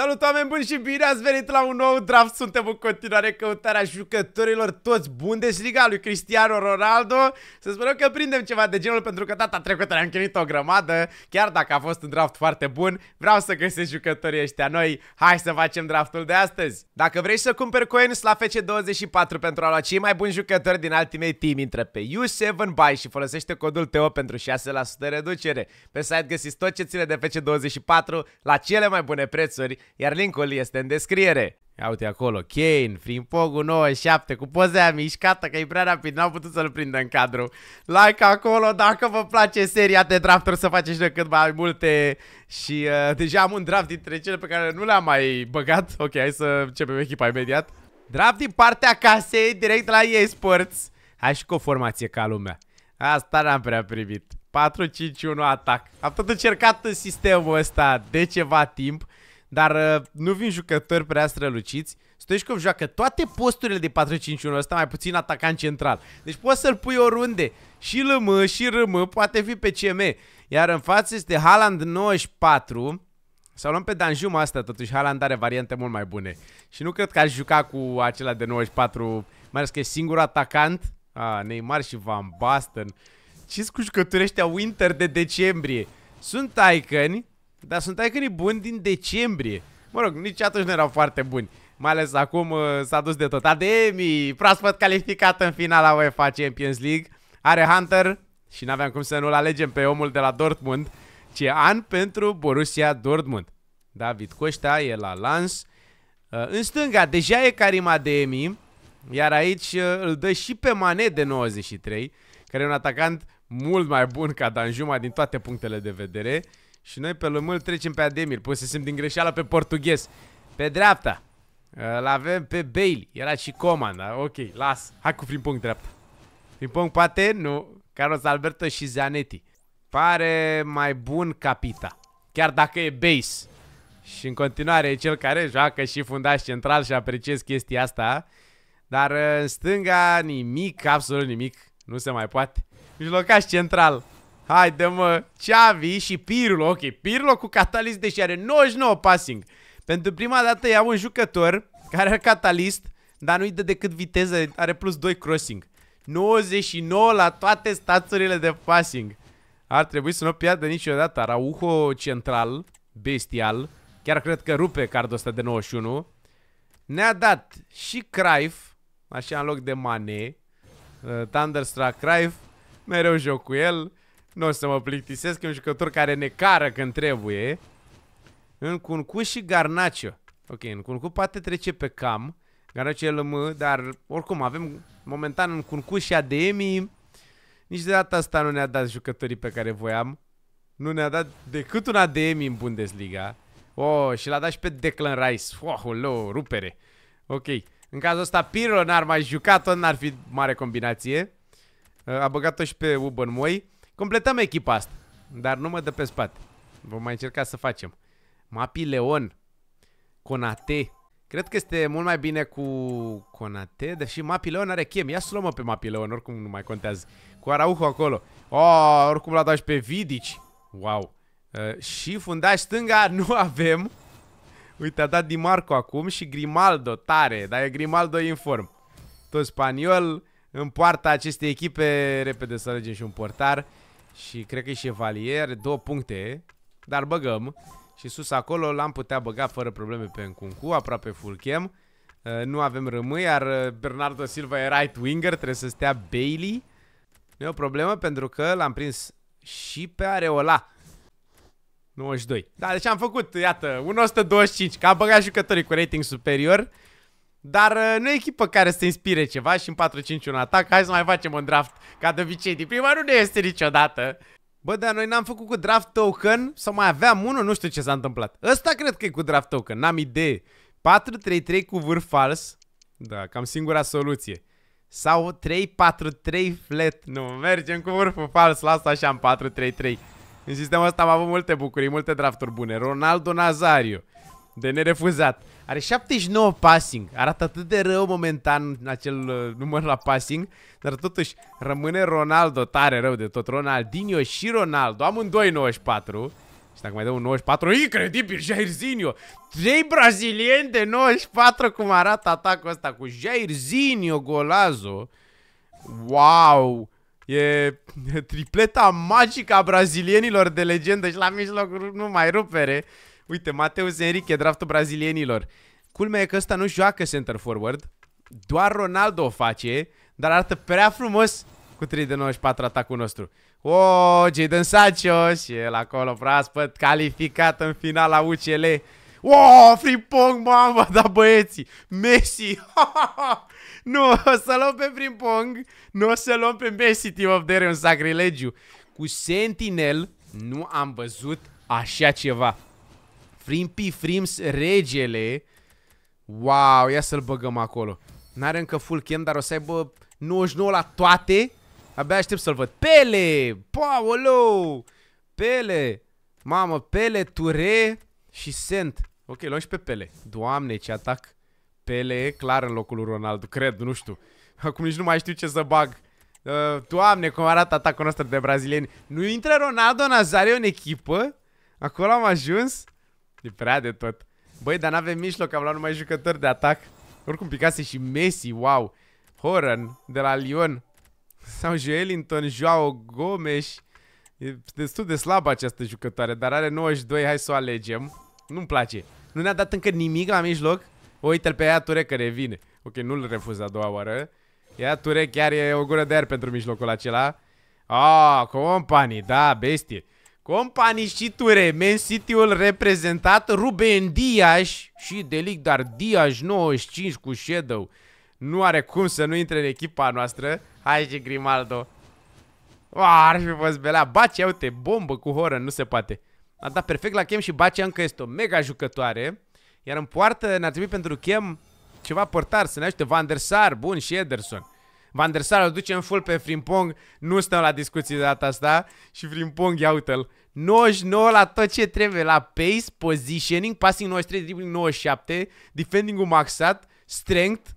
Salut oameni buni și bine ați venit la un nou draft. Suntem în continuare căutarea jucătorilor toți Bundesliga lui Cristiano Ronaldo. Să sperăm că prindem ceva de genul pentru că data trecută ne-am chinuit o grămadă. Chiar dacă a fost un draft foarte bun, vreau să găsesc jucătorii ăștia noi. Hai să facem draftul de astăzi. Dacă vrei să cumperi coins la FC24 pentru a lua cei mai buni jucători din Ultimate Team, intră pe U7Buy și folosește codul TO pentru 6% reducere. Pe site găsiți tot ce ține de FC24 la cele mai bune prețuri iar linkul este în descriere. Ia uite acolo, Kane, Pogu 97, cu poza aia mișcată, că e prea rapid, n-am putut să-l prindă în cadru. Like acolo dacă vă place seria de drafturi să faceți de cât mai multe și uh, deja am un draft dintre cele pe care nu le-am mai băgat. Ok, hai să începem echipa imediat. Draft din partea casei, direct la EA Sports. Hai și cu o formație ca lumea. Asta n-am prea primit. 4-5-1 atac. Am tot încercat în sistemul ăsta de ceva timp. Dar uh, nu vin jucători prea străluciți. Stoichkov joacă toate posturile de 4-5-1 ăsta, mai puțin atacant central. Deci poți să-l pui oriunde. Și LM, și RM, poate fi pe CM. Iar în față este Haaland 94. Sau luăm pe Danjuma asta, totuși Haaland are variante mult mai bune. Și nu cred că aș juca cu acela de 94, mai ales că e singur atacant. A, Neymar și Van Basten. ce cu jucătorii ăștia Winter de decembrie? Sunt Iconi, dar sunt taică buni din decembrie. Mă rog, nici atunci nu erau foarte buni. Mai ales acum uh, s-a dus de tot. Ademi, proaspăt calificat în finala UEFA Champions League. Are Hunter și n-aveam cum să nu-l alegem pe omul de la Dortmund. Ce an pentru Borussia Dortmund. David Coștea e la lans. Uh, în stânga deja e Karim Ademi, iar aici uh, îl dă și pe Mane de 93, care e un atacant mult mai bun ca Danjuma din toate punctele de vedere și noi pe lămâl trecem pe Ademir, posesem din greșeală pe portughez. Pe dreapta. Uh, l avem pe Bailey. Era și Coman, da? ok, las. Hai cu frimpong dreapta. Frimpong poate? Nu. Carlos Alberto și Zanetti. Pare mai bun Capita. Chiar dacă e base. Și în continuare e cel care joacă și fundaș central și apreciez chestia asta. Dar uh, în stânga nimic, absolut nimic. Nu se mai poate. Mijlocaș central. Haide mă, Xavi și Pirlo, ok, Pirlo cu catalist deși are 99 passing. Pentru prima dată iau un jucător care are catalist, dar nu-i dă decât viteză, are plus 2 crossing. 99 la toate staturile de passing. Ar trebui să nu piardă niciodată. Araujo central, bestial. Chiar cred că rupe cardul ăsta de 91. Ne-a dat și Craif, așa în loc de Mane. Uh, Thunderstruck Craif, mereu joc cu el nu o să mă plictisesc, e un jucător care ne cară când trebuie. În Cuncu și Garnacio. Ok, în Cuncu poate trece pe cam. Garnacio LM, dar oricum avem momentan în Cuncu și ADM. Nici de data asta nu ne-a dat jucătorii pe care voiam. Nu ne-a dat decât un ADM în Bundesliga. Oh, și l-a dat și pe Declan Rice. Oh, lo, rupere. Ok. În cazul ăsta Pirlo n-ar mai jucat-o, n-ar fi mare combinație. Uh, a băgat-o și pe Uban Moi. Completăm echipa asta. Dar nu mă dă pe spate. Vom mai încerca să facem. Mapi Leon. Conate. Cred că este mult mai bine cu Conate, deși Mapi Leon are chem. Ia să pe Mapi Leon, oricum nu mai contează. Cu Araujo acolo. Oh, oricum l-a dat și pe Vidici. Wow. Uh, și fundaș stânga nu avem. Uite, a dat Di Marco acum și Grimaldo, tare, dar e Grimaldo inform. Tot spaniol în poarta acestei echipe, repede să alegem și un portar. Și cred că e șevalier, două puncte, dar băgăm. Și sus acolo l-am putea băga fără probleme pe Nkunku, aproape full chem. Uh, nu avem rămâi, iar uh, Bernardo Silva e right winger, trebuie să stea Bailey. Nu e o problemă pentru că l-am prins și pe Areola. 92. Da, deci am făcut, iată, 125, că am băgat jucătorii cu rating superior. Dar uh, nu e echipă care să inspire ceva și în 4-5 un atac. Hai să mai facem un draft ca de obicei. Din prima nu ne este niciodată. Bă, dar noi n-am făcut cu draft token sau mai aveam unul, nu știu ce s-a întâmplat. Ăsta cred că e cu draft token, n-am idee. 4-3-3 cu vârf fals. Da, cam singura soluție. Sau 3-4-3 flat. Nu, mergem cu vârful fals, las așa în 4-3-3. În sistemul ăsta am avut multe bucurii, multe drafturi bune. Ronaldo Nazario. De nerefuzat. Are 79 passing. Arată atât de rău momentan în acel uh, număr la passing, dar totuși rămâne Ronaldo tare rău de tot. Ronaldinho și Ronaldo, amândoi 94. Și dacă mai dă un 94, incredibil, Jairzinho! 3 brazilieni de 94, cum arată atacul ăsta cu Jairzinho, golazo! Wow! E tripleta magică a brazilienilor de legendă și la mijloc nu mai rupere. Uite, Mateus Enrique, draftul brazilienilor. Culmea e că ăsta nu joacă center forward. Doar Ronaldo o face, dar arată prea frumos cu 3 de 94 atacul nostru. O, oh, Jadon Sancho și el acolo proaspăt, calificat în finala UCL. O, oh, free pong, mamă, da băieții, Messi, nu, o să luăm pe free pong, nu o să luăm pe Messi, team of Dare, un sacrilegiu. Cu Sentinel nu am văzut așa ceva. Frimpi Frims regele. Wow, ia să-l băgăm acolo. N-are încă full chem, dar o să aibă 99 la toate. Abia aștept să-l văd. Pele! Paolo! Pele! Mamă, Pele, Ture și Sent. Ok, luăm și pe Pele. Doamne, ce atac. Pele clar în locul lui Ronaldo, cred, nu știu. Acum nici nu mai știu ce să bag. Uh, doamne, cum arată atacul nostru de brazilieni. Nu intră Ronaldo Nazario în echipă? Acolo am ajuns? E prea de tot. Băi, dar n-avem mijloc, am luat numai jucători de atac. Oricum picase și Messi, wow. Horan de la Lyon. Sau Joelinton, Joao Gomes. E destul de slabă această jucătoare, dar are 92, hai să o alegem. Nu-mi place. Nu ne-a dat încă nimic la mijloc. Uite-l pe ea Ture că revine. Ok, nu-l refuz a doua oară. Ea Ture chiar e o gură de aer pentru mijlocul acela. Ah, oh, companii, da, bestie. Company și ture, Man City-ul reprezentat Ruben Diaz și Delic, dar Diaz 95 cu Shadow. Nu are cum să nu intre în echipa noastră. Hai și Grimaldo. O, ar fi fost belea. Bacea, uite, bombă cu horă, nu se poate. A dat perfect la chem și Bacea încă este o mega jucătoare. Iar în poartă ne-ar trebui pentru chem ceva portar, să ne ajute Van der Sar, bun, și Ederson. Van der Sar îl duce în full pe Frimpong, nu stăm la discuții de data asta și Frimpong, ia uite-l. 99 la tot ce trebuie, la pace, positioning, passing 93, dribbling 97, defending-ul maxat, strength.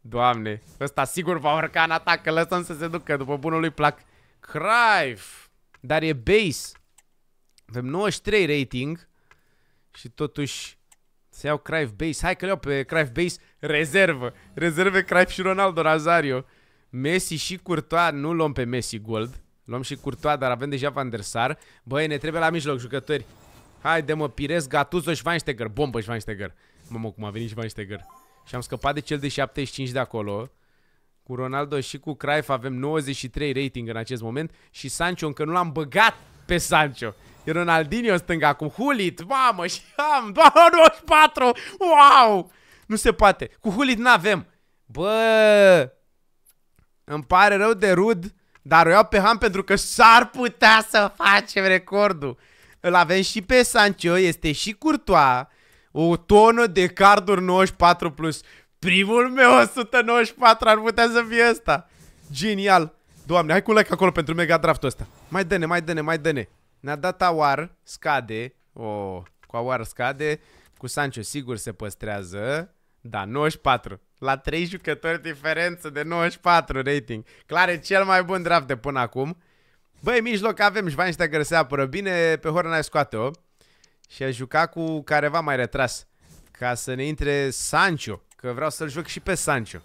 Doamne, ăsta sigur va urca în atac, lăsăm să se ducă după bunul lui plac. Craif, dar e base. Avem 93 rating și totuși se iau Craif Base. Hai că le iau pe Craif Base rezervă. Rezerve Craif și Ronaldo Nazario. Messi și Courtois, nu luăm pe Messi Gold. Luăm și Courtois, dar avem deja Van der Sar. Băi, ne trebuie la mijloc jucători. Haide mă, Pires, Gattuso și Weinsteiger. Bombă și Weinsteiger. Mamă, cum a venit și Weinsteiger. Și am scăpat de cel de 75 de acolo. Cu Ronaldo și cu Cruyff avem 93 rating în acest moment. Și Sancho, încă nu l-am băgat pe Sancho. E Ronaldinho stânga acum. Hulit, mamă, și am doar 94. Wow! Nu se poate. Cu Hulit n-avem. Bă, îmi pare rău de rud, dar o iau pe Ham pentru că s-ar putea să facem recordul. Îl avem și pe Sancho, este și Curtoa. O tonă de carduri 94+. Plus. Primul meu 194 ar putea să fie ăsta. Genial. Doamne, hai cu like acolo pentru mega draftul ăsta. Mai dă-ne, mai dă-ne, mai dă-ne. Ne-a dat awar, scade. Oh, cu awar scade. Cu Sancho sigur se păstrează. Da, 94 la 3 jucători diferență de 94 rating. Clar e cel mai bun draft de până acum. Băi, mijloc avem Schweinsteiger se apără bine, pe ai scoate-o și a jucat cu careva mai retras ca să ne intre Sancho, că vreau să-l joc și pe Sancho.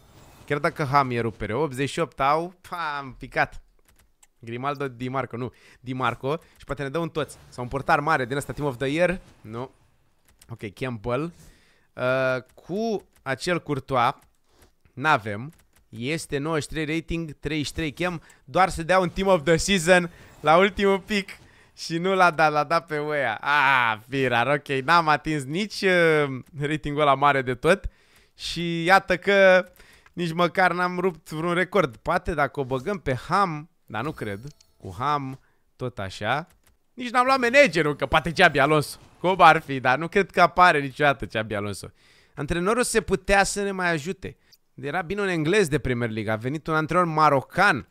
Chiar dacă Ham e rupere, 88 au, pa, am picat. Grimaldo Di Marco, nu, Di Marco și poate ne dă un toți. Sau un portar mare din asta, Team of the Year, nu. Ok, Campbell. Uh, cu acel curtoa n-avem. Este 93 rating, 33 chem. Doar să dea un team of the season la ultimul pic. Și nu l-a dat, l-a dat pe oia Ah, Firar, ok, n-am atins nici uh, ratingul la mare de tot. Și iată că nici măcar n-am rupt vreun record. Poate dacă o băgăm pe Ham, dar nu cred, cu Ham, tot așa, nici n-am luat managerul, că poate Xabi Alonso. Cum ar fi, dar nu cred că apare niciodată Xabi Alonso. Antrenorul se putea să ne mai ajute. Era bine un englez de Premier League, a venit un antrenor marocan.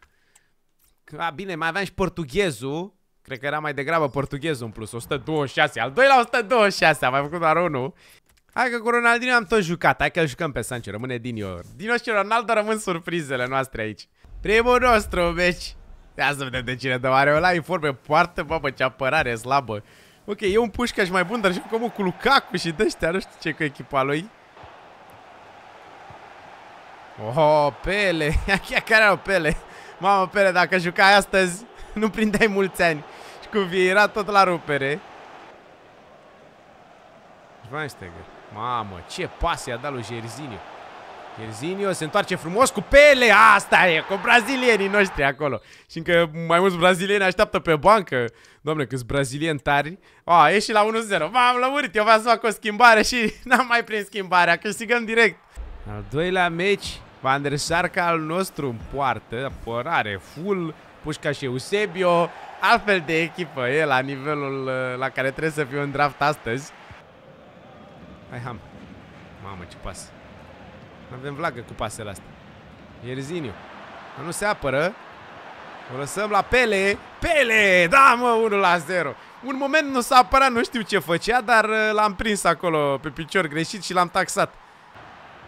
A, bine, mai aveam și portughezul, cred că era mai degrabă portughezul în plus, 126, al doilea 126, am mai făcut doar unul. Hai că cu Ronaldinho am tot jucat, hai că jucăm pe Sancho, rămâne Dino. Dino și Ronaldo rămân surprizele noastre aici. Primul nostru meci. Ia să vedem de cine dă are ăla informe. Poartă, mamă, ce apărare slabă. Ok, e un pușcaș mai bun, dar și cum cu Lukaku și de ăștia nu știu ce cu echipa lui. Oh, Pele, ia care au Pele. Mamă, Pele, dacă jucai astăzi, nu prindeai mulți ani. Și cu Vieira tot la rupere. Schweinsteiger. Mamă, ce pas i-a dat lui Jerziniu. Erzinio se întoarce frumos cu Pele. Asta e, cu brazilienii noștri acolo. Și încă mai mulți brazilieni așteaptă pe bancă. Doamne, câți brazilieni tari. A, e și la 1-0. V-am lămurit, eu v-am fac o schimbare și n-am mai prins schimbarea. Câștigăm direct. Al doilea meci, Van der Sarca al nostru în poartă. Apărare, full, Pușca și Eusebio. Altfel de echipă e la nivelul uh, la care trebuie să fiu în draft astăzi. Hai, ham. Mamă, ce pas. Avem vlagă cu pasele astea. Ierziniu. Nu se apără. O lăsăm la Pele. Pele! Da, mă, 1 la 0. Un moment nu s-a apărat, nu știu ce făcea, dar uh, l-am prins acolo pe picior greșit și l-am taxat.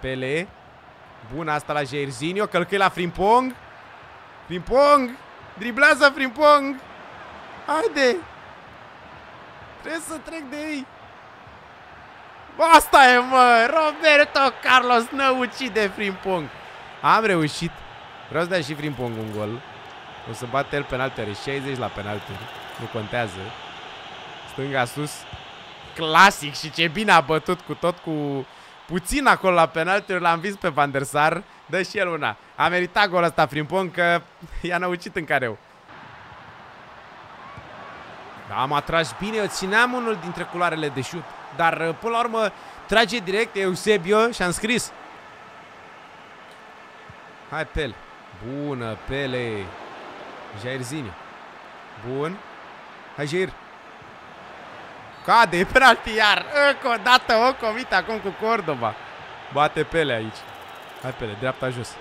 Pele. Bună asta la Jairzinho, călcăi la Frimpong. Frimpong! Driblează Frimpong! Haide! Trebuie să trec de ei! Asta e, mă! Roberto Carlos ne ucide Frimpong. Am reușit. Vreau să dea și Frimpong un gol. O să bate el penaltele. 60 la penalturi. Nu contează. Stânga sus. Clasic și ce bine a bătut cu tot cu puțin acolo la penaltiuri, l am vins pe Van der Sar, dă și el una. A meritat golul ăsta frimpong că i-a năucit în careu. Da, am atras bine, eu țineam unul dintre culoarele de șut. Dar uh, până la urmă trage direct Eusebio și am scris. Hai Pele. Bună Pele. Jair Zini. Bun. Hai Jair. Cade penalti iar. Încă o dată o comit acum cu Cordoba. Bate Pele aici. Hai Pele, dreapta jos.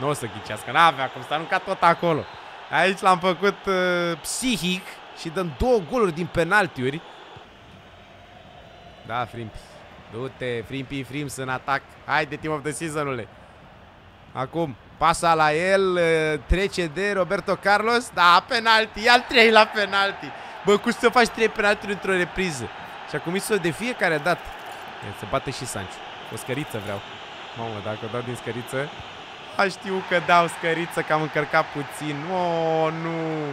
Nu o să ghicească, n-avea cum, s-a aruncat tot acolo. Aici l-am făcut uh, psihic și dăm două goluri din penaltiuri. Da, Frimpi. Du-te, Frimpi, Frimps în atac. Hai de team of the season-ule. Acum, pasa la el, uh, trece de Roberto Carlos. Da, penalti, al trei la penalti. Bă, cum să faci trei penalti într-o repriză? Și acum o de fiecare dată. Se bate și Sancho. O scăriță vreau. Mamă, dacă dau din scăriță... A știu că dau scăriță, că am încărcat puțin. Oh, nu!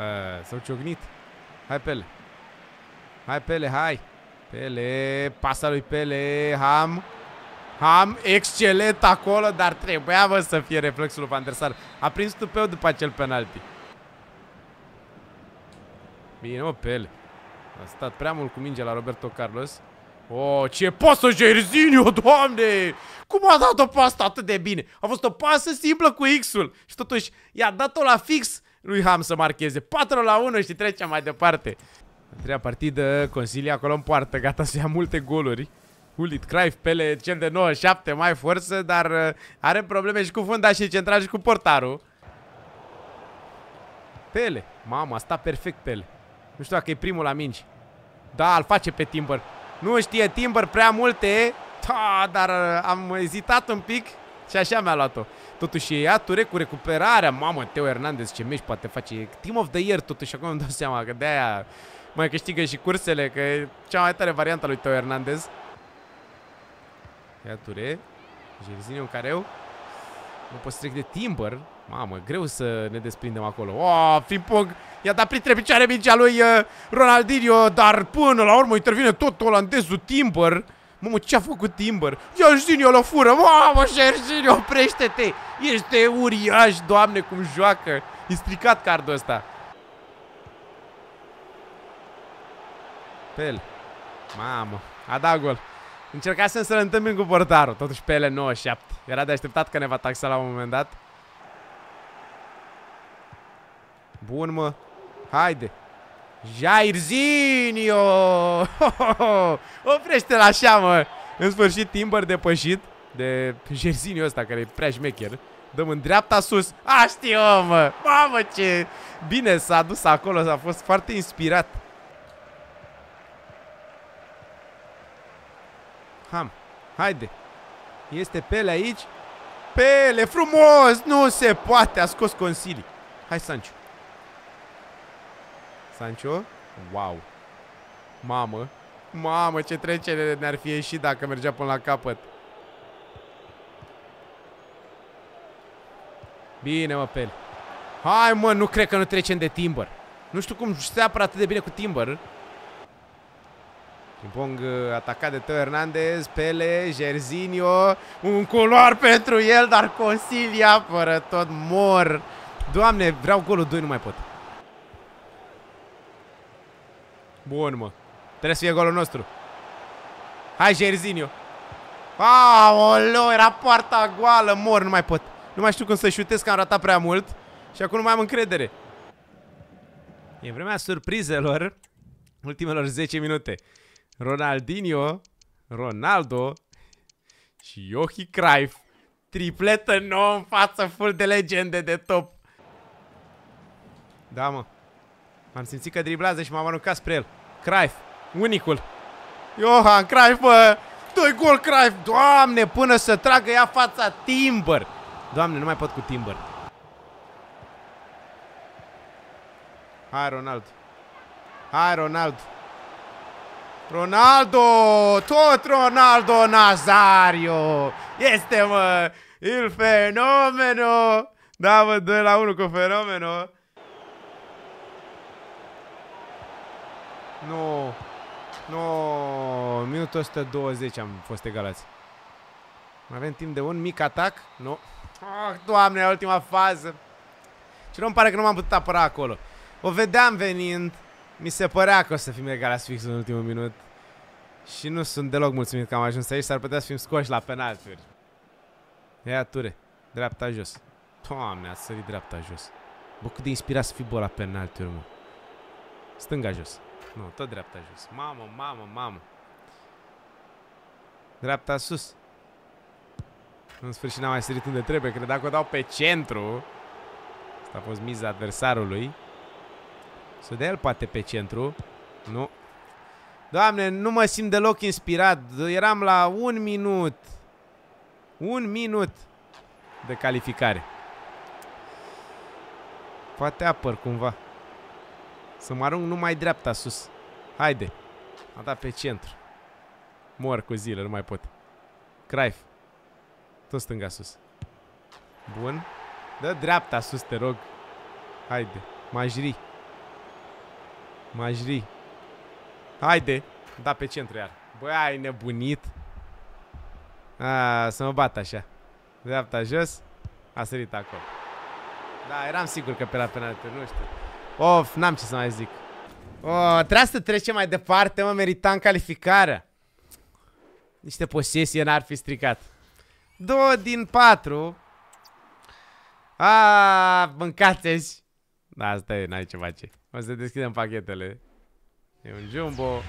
A, ă, s-au ciocnit. Hai Pele. Hai Pele, hai. Pele, pasa lui Pele, Ham. Ham, excelent acolo, dar trebuia mă, să fie reflexul lui Van der Sar. A prins tupeu după acel penalti. Bine, mă, Pele. A stat prea mult cu minge la Roberto Carlos. O, oh, ce pasă Jairzinho, doamne! Cum a dat-o pe atât de bine? A fost o pasă simplă cu X-ul și totuși i-a dat-o la fix lui Ham să marcheze. 4 la 1 și trecem mai departe. În treia partidă, Consilia acolo în poartă, gata să ia multe goluri. Hulit, Craif, Pele, cel de 97, mai forță, dar uh, are probleme și cu funda și central și cu portarul. Pele, mama, sta perfect Pele. Nu știu dacă e primul la mingi. Da, îl face pe Timber. Nu știe Timber prea multe, da, dar uh, am ezitat un pic și așa mi-a luat-o. Totuși e ature cu recuperarea. Mamă, Teo Hernandez, ce meci poate face. Team of the Year, totuși, acum îmi dau seama că de-aia mai câștigă și cursele, că e cea mai tare variantă lui Teo Hernandez. Ia Ture. Jerzinio careu. Nu pot de Timber. Mamă, greu să ne desprindem acolo. O, oh, Fimpong i-a dat printre picioare mingea lui uh, Ronaldinho, dar până la urmă intervine tot olandezul Timber. Mamă, ce-a făcut Timber? Jorginho la fură! Mamă, Jorginho, oprește-te! Ești uriaș, doamne, cum joacă! E stricat cardul ăsta. Pel. Mamă, a dat gol. Încercasem să-l întâmpin cu portarul, totuși Pele 97. Era de așteptat că ne va taxa la un moment dat. Bun, mă. Haide. Jairzinho! Oprește-l așa, mă! În sfârșit, Timber depășit de Jairzinho ăsta, care e prea șmecher. Dăm în dreapta sus. A, știu, mă! Mamă, ce... Bine s-a dus acolo, s-a fost foarte inspirat. Ham, haide! Este Pele aici. Pele, frumos! Nu se poate! A scos Consilii. Hai, Sanciu. Sancho? Wow! Mamă! Mamă, ce trecere ne-ar fi ieșit dacă mergea până la capăt. Bine, mă, Pel. Hai, mă, nu cred că nu trecem de Timber. Nu știu cum se apără atât de bine cu Timber. Ping-pong uh, atacat de Teo Hernandez, Pele, Jerzinho, un culoar pentru el, dar Consilia fără tot mor. Doamne, vreau golul 2, nu mai pot. Bun, mă. Trebuie să fie golul nostru. Hai, Jerzinio. Aoleu, era poarta goală, mor, nu mai pot. Nu mai știu cum să șutez, că am ratat prea mult și acum nu mai am încredere. E vremea surprizelor ultimelor 10 minute. Ronaldinho, Ronaldo și Yohi Cruyff. Tripletă nouă în față, full de legende de top. Da, mă. Am simțit că driblează și m-am aruncat spre el. Craif, unicul. Johan Craif, bă! Doi gol Craif! Doamne, până să tragă ea fața Timber! Doamne, nu mai pot cu Timber. Hai, Ronald. Hai, Ronald. Ronaldo! Tot Ronaldo Nazario! Este, mă! Il fenomeno! Da, mă, 2 la 1 cu fenomeno! Nu. Nu. Minutul 120 am fost egalați. Mai avem timp de un mic atac? Nu. Oh, doamne, ultima fază. Și nu-mi pare că nu m-am putut apăra acolo. O vedeam venind. Mi se părea că o să fim egalați fix în ultimul minut. Și nu sunt deloc mulțumit că am ajuns aici. S-ar putea să fim scoși la penalturi. Ia ture. Dreapta jos. Doamne, a sărit dreapta jos. Bă, cât de inspirat să fii bă la penalturi, mă. Stânga jos. Nu, tot dreapta jos. Mamă, mamă, mamă. Dreapta sus. În sfârșit n-am mai sărit unde trebuie. Cred că o dau pe centru. Asta a fost miza adversarului. Să de el poate pe centru. Nu. Doamne, nu mă simt deloc inspirat. Eram la un minut. Un minut de calificare. Poate apăr cumva. Să mă arunc numai dreapta sus. Haide. A dat pe centru. Mor cu zile, nu mai pot. Craif. Tot stânga sus. Bun. Dă dreapta sus, te rog. Haide. Majri. Majri. Haide. Da pe centru iar. Băi, ai nebunit. A, să mă bat așa. Dreapta jos. A sărit acolo. Da, eram sigur că pe la penalti, nu știu. Of, n-am ce să mai zic. Oh, trebuia să trecem mai departe, mă, meritam calificarea. Niște posesie n-ar fi stricat. Două din patru. A, mâncați-și. Da, asta e, n-ai ce face. O să deschidem pachetele. E un jumbo.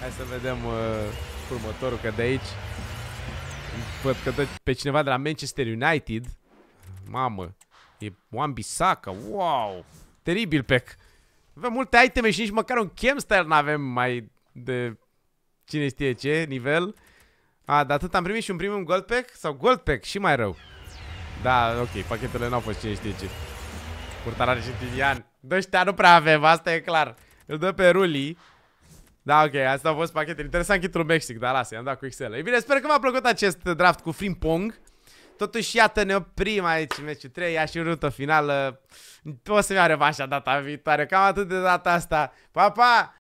Hai să vedem uh, următorul, că de aici... Văd că dă pe cineva de la Manchester United. Mamă, e Wan-Bissaka, wow! Teribil pec Avem multe iteme și nici măcar un chemstyle n-avem mai de cine știe ce nivel. A, dar atât am primit și un primul gold pack sau gold pack și mai rău. Da, ok, pachetele n-au fost cine știe ce. Purtar argentinian. De ăștia nu prea avem, asta e clar. Îl dă pe Ruli. Da, ok, asta a fost pachetele. Interesant, kitul Mexic, dar lasă, i-am dat cu Excel. Ei bine, sper că v-a plăcut acest draft cu Frimpong. Totuși, iată, ne oprim aici meciul 3, ia și rută finală. O să-mi ia revanșa data viitoare, cam atât de data asta. Pa, pa!